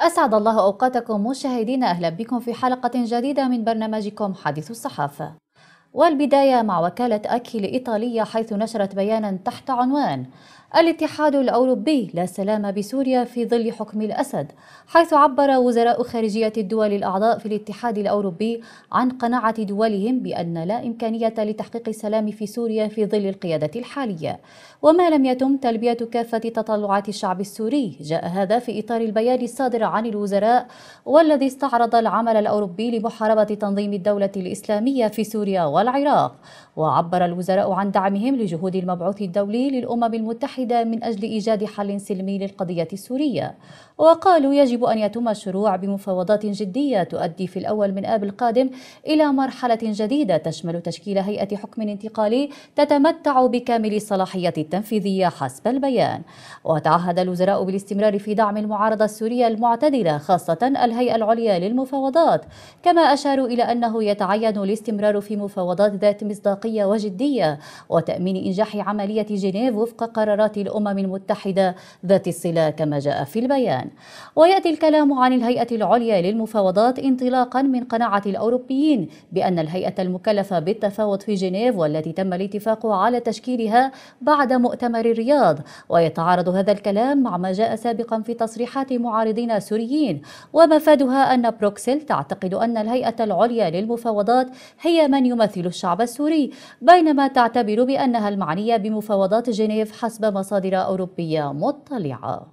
أسعد الله أوقاتكم مشاهدينا أهلا بكم في حلقة جديدة من برنامجكم حديث الصحافة والبداية مع وكالة أكي الإيطالية حيث نشرت بيانا تحت عنوان الاتحاد الأوروبي لا سلام بسوريا في ظل حكم الأسد حيث عبر وزراء خارجية الدول الأعضاء في الاتحاد الأوروبي عن قناعة دولهم بأن لا إمكانية لتحقيق السلام في سوريا في ظل القيادة الحالية وما لم يتم تلبية كافة تطلعات الشعب السوري جاء هذا في إطار البيان الصادر عن الوزراء والذي استعرض العمل الأوروبي لمحاربة تنظيم الدولة الإسلامية في سوريا والعراق وعبر الوزراء عن دعمهم لجهود المبعوث الدولي للأمم المتحدة من أجل إيجاد حل سلمي للقضية السورية وقالوا يجب أن يتم الشروع بمفاوضات جدية تؤدي في الأول من آب القادم إلى مرحلة جديدة تشمل تشكيل هيئة حكم انتقالي تتمتع بكامل الصلاحية التنفيذية حسب البيان وتعهد الوزراء بالاستمرار في دعم المعارضة السورية المعتدلة خاصة الهيئة العليا للمفاوضات كما أشاروا إلى أنه يتعين الاستمرار في مفاوضات مفاوضات ذات مصداقية وجدية وتأمين إنجاح عملية جنيف وفق قرارات الأمم المتحدة ذات الصلة كما جاء في البيان ويأتي الكلام عن الهيئة العليا للمفاوضات انطلاقا من قناعة الأوروبيين بأن الهيئة المكلفة بالتفاوض في جنيف والتي تم الاتفاق على تشكيلها بعد مؤتمر الرياض ويتعارض هذا الكلام مع ما جاء سابقا في تصريحات معارضين سوريين ومفادها أن بروكسل تعتقد أن الهيئة العليا للمفاوضات هي من يمثل تقاتل الشعب السوري بينما تعتبر بأنها المعنية بمفاوضات جنيف حسب مصادر أوروبية مطلعة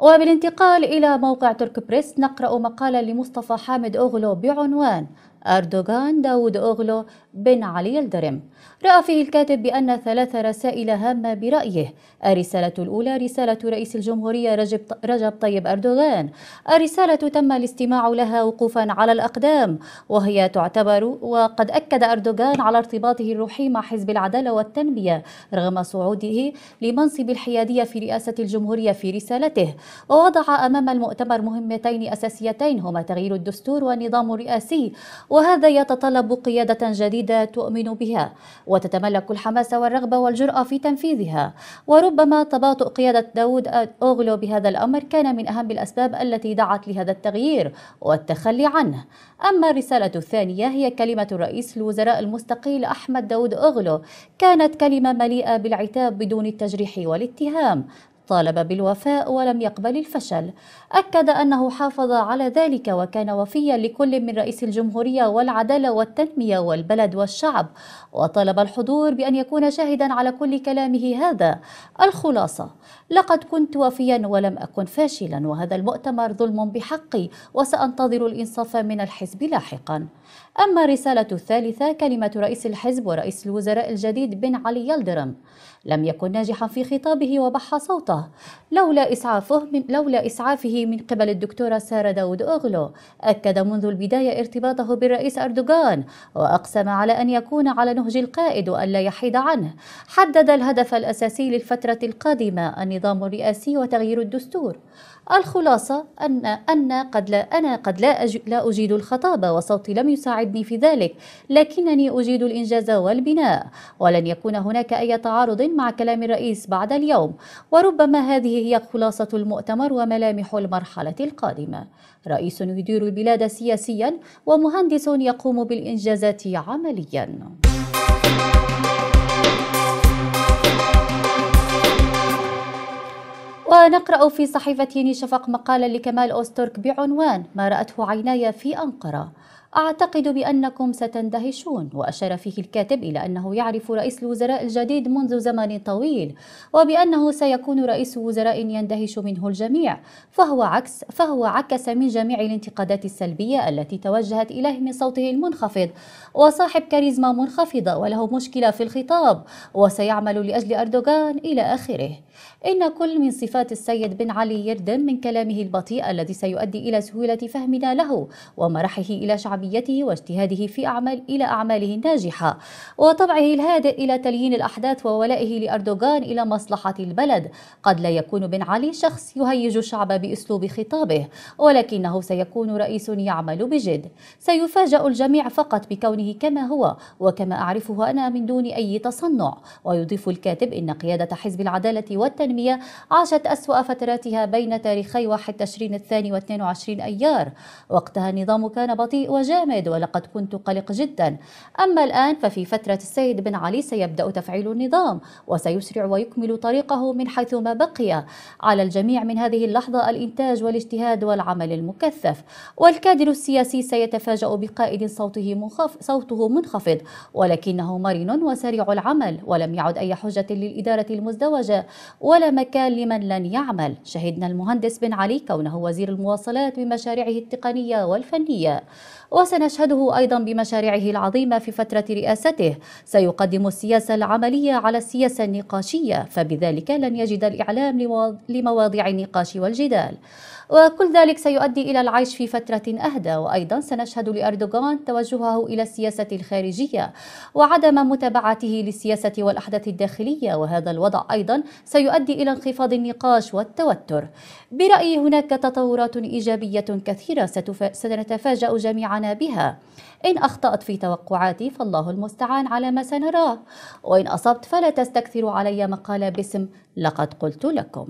وبالانتقال إلى موقع ترك بريس نقرأ مقالا لمصطفى حامد أوغلو بعنوان أردوغان داود أوغلو بن علي الدرم رأى فيه الكاتب بأن ثلاث رسائل هامة برأيه الرسالة الأولى رسالة رئيس الجمهورية رجب طيب أردوغان الرسالة تم الاستماع لها وقوفا على الأقدام وهي تعتبر وقد أكد أردوغان على ارتباطه الروحي مع حزب العدالة والتنمية رغم صعوده لمنصب الحيادية في رئاسة الجمهورية في رسالته ووضع أمام المؤتمر مهمتين أساسيتين هما تغيير الدستور والنظام الرئاسي وهذا يتطلب قيادة جديدة تؤمن بها وتتملك الحماس والرغبة والجرأة في تنفيذها وربما تباطؤ قيادة داود أوغلو بهذا الأمر كان من أهم الأسباب التي دعت لهذا التغيير والتخلي عنه أما الرسالة الثانية هي كلمة رئيس الوزراء المستقيل أحمد داود أوغلو كانت كلمة مليئة بالعتاب بدون التجريح والاتهام طالب بالوفاء ولم يقبل الفشل أكد أنه حافظ على ذلك وكان وفيا لكل من رئيس الجمهورية والعدالة والتنمية والبلد والشعب وطلب الحضور بأن يكون شاهدا على كل كلامه هذا الخلاصة لقد كنت وفيا ولم أكن فاشلا وهذا المؤتمر ظلم بحقي وسأنتظر الإنصاف من الحزب لاحقا أما الرسالة الثالثة كلمة رئيس الحزب ورئيس الوزراء الجديد بن علي يلدرم لم يكن ناجحا في خطابه وبح صوته لولا إسعافه من لولا إسعافه من قبل الدكتورة سارة داود أغلو أكد منذ البداية ارتباطه بالرئيس أردوغان وأقسم على أن يكون على نهج القائد وأن لا يحيد عنه حدد الهدف الأساسي للفترة القادمة أن النظام الرئاسي وتغيير الدستور الخلاصة أن أن قد لا أنا قد لا أج لا أجيد الخطابة وصوتي لم يساعدني في ذلك لكنني أجيد الإنجاز والبناء ولن يكون هناك أي تعارض مع كلام الرئيس بعد اليوم وربما هذه هي خلاصة المؤتمر وملامح المرحلة القادمة رئيس يدير البلاد سياسيا ومهندس يقوم بالإنجازات عمليا ونقرأ في صحيفة شفق مقالا لكمال أوستورك بعنوان ما رأته عيناي في أنقرة أعتقد بأنكم ستندهشون وأشار فيه الكاتب إلى أنه يعرف رئيس الوزراء الجديد منذ زمن طويل وبأنه سيكون رئيس وزراء يندهش منه الجميع فهو عكس فهو عكس من جميع الانتقادات السلبية التي توجهت إليه من صوته المنخفض وصاحب كاريزما منخفضة وله مشكلة في الخطاب وسيعمل لأجل أردوغان إلى آخره إن كل من صفات السيد بن علي يردم من كلامه البطيء الذي سيؤدي إلى سهولة فهمنا له ومرحه إلى شعب شعبيته واجتهاده في أعمال إلى أعماله الناجحة وطبعه الهادئ إلى تليين الأحداث وولائه لأردوغان إلى مصلحة البلد قد لا يكون بن علي شخص يهيج الشعب بأسلوب خطابه ولكنه سيكون رئيس يعمل بجد سيفاجأ الجميع فقط بكونه كما هو وكما أعرفه أنا من دون أي تصنع ويضيف الكاتب إن قيادة حزب العدالة والتنمية عاشت أسوأ فتراتها بين تاريخي 1 تشرين الثاني و 22 أيار وقتها النظام كان بطيء وجاء جامد ولقد كنت قلق جدا أما الآن ففي فترة السيد بن علي سيبدأ تفعيل النظام وسيسرع ويكمل طريقه من حيث ما بقي على الجميع من هذه اللحظة الإنتاج والاجتهاد والعمل المكثف والكادر السياسي سيتفاجأ بقائد صوته منخف صوته منخفض ولكنه مرن وسريع العمل ولم يعد أي حجة للإدارة المزدوجة ولا مكان لمن لن يعمل شهدنا المهندس بن علي كونه وزير المواصلات بمشاريعه التقنية والفنية وسنشهده أيضا بمشاريعه العظيمة في فترة رئاسته سيقدم السياسة العملية على السياسة النقاشية فبذلك لن يجد الإعلام لمواضيع النقاش والجدال وكل ذلك سيؤدي إلى العيش في فترة أهدى وأيضا سنشهد لأردوغان توجهه إلى السياسة الخارجية وعدم متابعته للسياسة والأحداث الداخلية وهذا الوضع أيضا سيؤدي إلى انخفاض النقاش والتوتر برأيي هناك تطورات إيجابية كثيرة سنتفاجأ جميعنا بها إن أخطأت في توقعاتي فالله المستعان على ما سنراه وإن أصبت فلا تستكثروا علي مقالة باسم لقد قلت لكم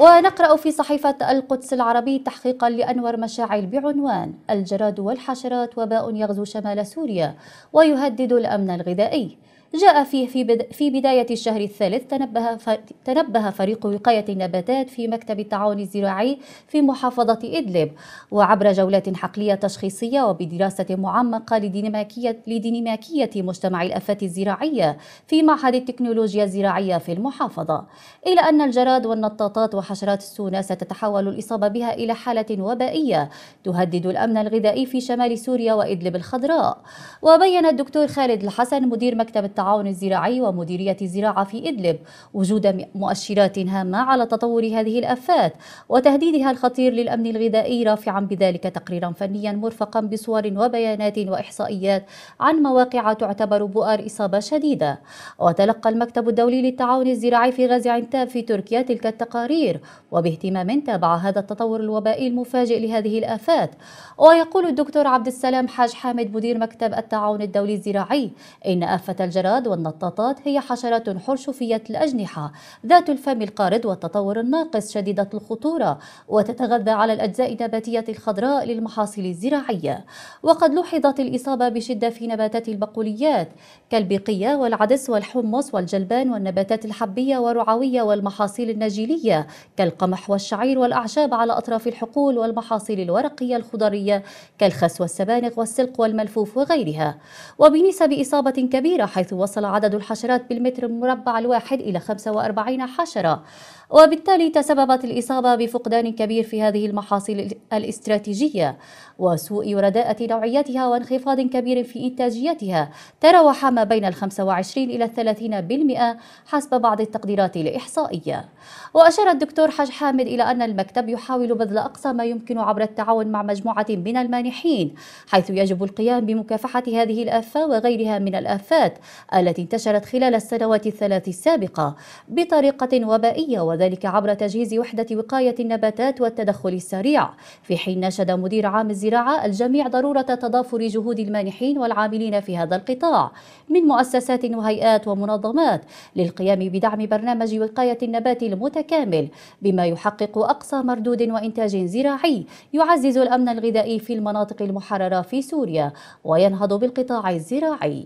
ونقرأ في صحيفة القدس العربي تحقيقا لأنور مشاعل بعنوان الجراد والحشرات وباء يغزو شمال سوريا ويهدد الأمن الغذائي جاء فيه في, في بداية الشهر الثالث تنبه, تنبه فريق وقاية النباتات في مكتب التعاون الزراعي في محافظة إدلب وعبر جولات حقلية تشخيصية وبدراسة معمقة لديناميكية, لديناميكية مجتمع الآفات الزراعية في معهد التكنولوجيا الزراعية في المحافظة إلى أن الجراد والنطاطات وحشرات السونا ستتحول الإصابة بها إلى حالة وبائية تهدد الأمن الغذائي في شمال سوريا وإدلب الخضراء وبين الدكتور خالد الحسن مدير مكتب التعاون الزراعي ومديرية الزراعة في إدلب وجود مؤشرات هامة على تطور هذه الآفات وتهديدها الخطير للأمن الغذائي رافعا بذلك تقريرا فنيا مرفقا بصور وبيانات وإحصائيات عن مواقع تعتبر بؤر إصابة شديدة وتلقى المكتب الدولي للتعاون الزراعي في غازي عنتاب في تركيا تلك التقارير وباهتمام تابع هذا التطور الوبائي المفاجئ لهذه الآفات ويقول الدكتور عبد السلام حاج حامد مدير مكتب التعاون الدولي الزراعي إن آفة الجراء الجراد والنطاطات هي حشرات حرشفية الأجنحة ذات الفم القارض والتطور الناقص شديدة الخطورة وتتغذى على الأجزاء النباتية الخضراء للمحاصيل الزراعية وقد لوحظت الإصابة بشدة في نباتات البقوليات كالبقية والعدس والحمص والجلبان والنباتات الحبية والرعوية والمحاصيل النجيلية كالقمح والشعير والأعشاب على أطراف الحقول والمحاصيل الورقية الخضرية كالخس والسبانغ والسلق والملفوف وغيرها وبنسب إصابة كبيرة حيث وصل عدد الحشرات بالمتر المربع الواحد إلى 45 حشرة وبالتالي تسببت الإصابة بفقدان كبير في هذه المحاصيل الاستراتيجية وسوء رداءة نوعيتها وانخفاض كبير في إنتاجيتها تراوح ما بين ال 25 إلى 30% حسب بعض التقديرات الإحصائية وأشار الدكتور حاج حامد إلى أن المكتب يحاول بذل أقصى ما يمكن عبر التعاون مع مجموعة من المانحين حيث يجب القيام بمكافحة هذه الآفة وغيرها من الآفات التي انتشرت خلال السنوات الثلاث السابقة بطريقة وبائية وذلك عبر تجهيز وحدة وقاية النباتات والتدخل السريع في حين نشد مدير عام الزراعة الجميع ضرورة تضافر جهود المانحين والعاملين في هذا القطاع من مؤسسات وهيئات ومنظمات للقيام بدعم برنامج وقاية النبات المتكامل بما يحقق أقصى مردود وإنتاج زراعي يعزز الأمن الغذائي في المناطق المحررة في سوريا وينهض بالقطاع الزراعي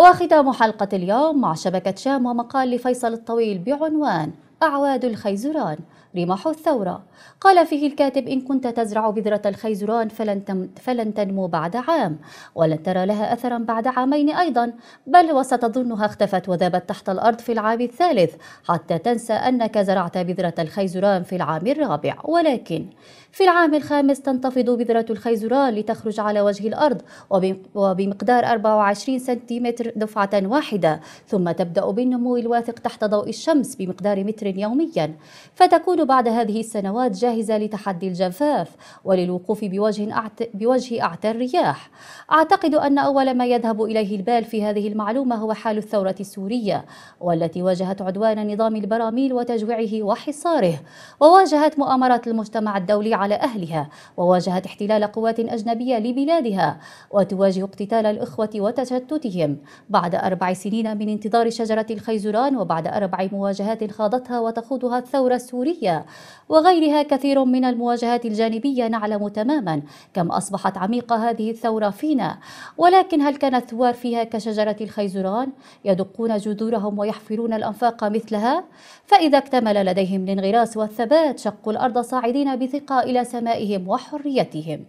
وختام حلقة اليوم مع شبكة شام ومقال لفيصل الطويل بعنوان أعواد الخيزران رمح الثورة قال فيه الكاتب إن كنت تزرع بذرة الخيزران فلن, تم فلن تنمو بعد عام ولن ترى لها أثرا بعد عامين أيضا بل وستظنها اختفت وذابت تحت الأرض في العام الثالث حتى تنسى أنك زرعت بذرة الخيزران في العام الرابع ولكن في العام الخامس تنتفض بذرة الخيزران لتخرج على وجه الأرض وبمقدار 24 سنتيمتر دفعة واحدة ثم تبدأ بالنمو الواثق تحت ضوء الشمس بمقدار متر يوميا فتكون بعد هذه السنوات جاهزة لتحدي الجفاف وللوقوف بوجه, أعت... بوجه أعتى الرياح أعتقد أن أول ما يذهب إليه البال في هذه المعلومة هو حال الثورة السورية والتي واجهت عدوان نظام البراميل وتجويعه وحصاره وواجهت مؤامرات المجتمع الدولي على أهلها وواجهت احتلال قوات أجنبية لبلادها وتواجه اقتتال الإخوة وتشتتهم بعد أربع سنين من انتظار شجرة الخيزران وبعد أربع مواجهات خاضتها وتخوضها الثورة السورية وغيرها كثير من المواجهات الجانبية نعلم تماما كم أصبحت عميقة هذه الثورة فينا ولكن هل كان الثوار فيها كشجرة الخيزران يدقون جذورهم ويحفرون الأنفاق مثلها؟ فإذا اكتمل لديهم الانغراس والثبات شقوا الأرض صاعدين بثقة إلى سمائهم وحريتهم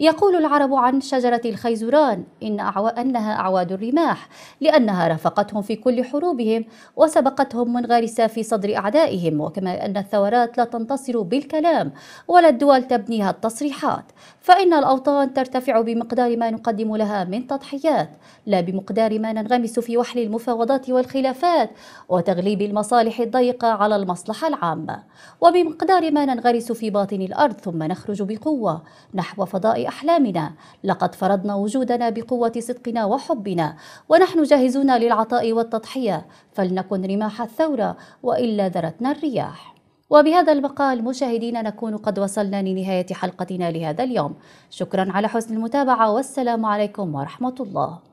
يقول العرب عن شجرة الخيزران إن أعو... أنها أعواد الرماح لأنها رافقتهم في كل حروبهم وسبقتهم غارسة في صدر أعدائهم وكما أن الثورات لا تنتصر بالكلام ولا الدول تبنيها التصريحات فإن الأوطان ترتفع بمقدار ما نقدم لها من تضحيات لا بمقدار ما ننغمس في وحل المفاوضات والخلافات وتغليب المصالح الضيقة على المصلحة العامة وبمقدار ما ننغرس في باطن الأرض ثم نخرج بقوة نحو فضاء أحلامنا لقد فرضنا وجودنا بقوة صدقنا وحبنا ونحن جاهزون للعطاء والتضحية فلنكن رماح الثورة وإلا ذرتنا الرياح وبهذا المقال مشاهدينا نكون قد وصلنا لنهاية حلقتنا لهذا اليوم شكرا على حسن المتابعة والسلام عليكم ورحمة الله